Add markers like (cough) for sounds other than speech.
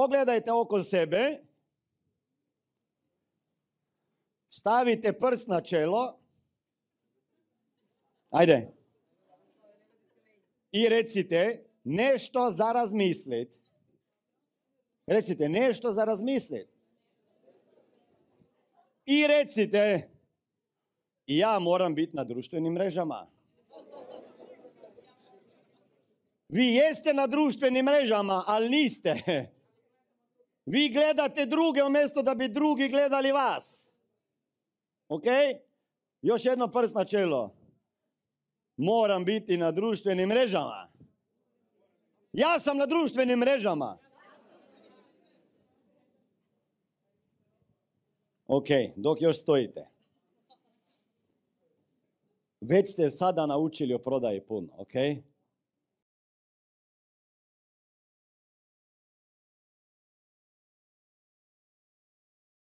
Pogledajte oko sebe, stavite prst na čelo, ajde, i recite nešto za razmislit. Recite nešto za razmislit. I recite, ja moram biti na društvenim mrežama. Vi jeste na društvenim mrežama, ali niste. (laughs) Vi gledate druge umjesto da bi drugi gledali vas. Ok? Još jedno prst na čelo. Moram biti na društvenim mrežama. Ja sam na društvenim mrežama. Ok, dok još stojite. Već ste sada naučili o prodaji puno, ok?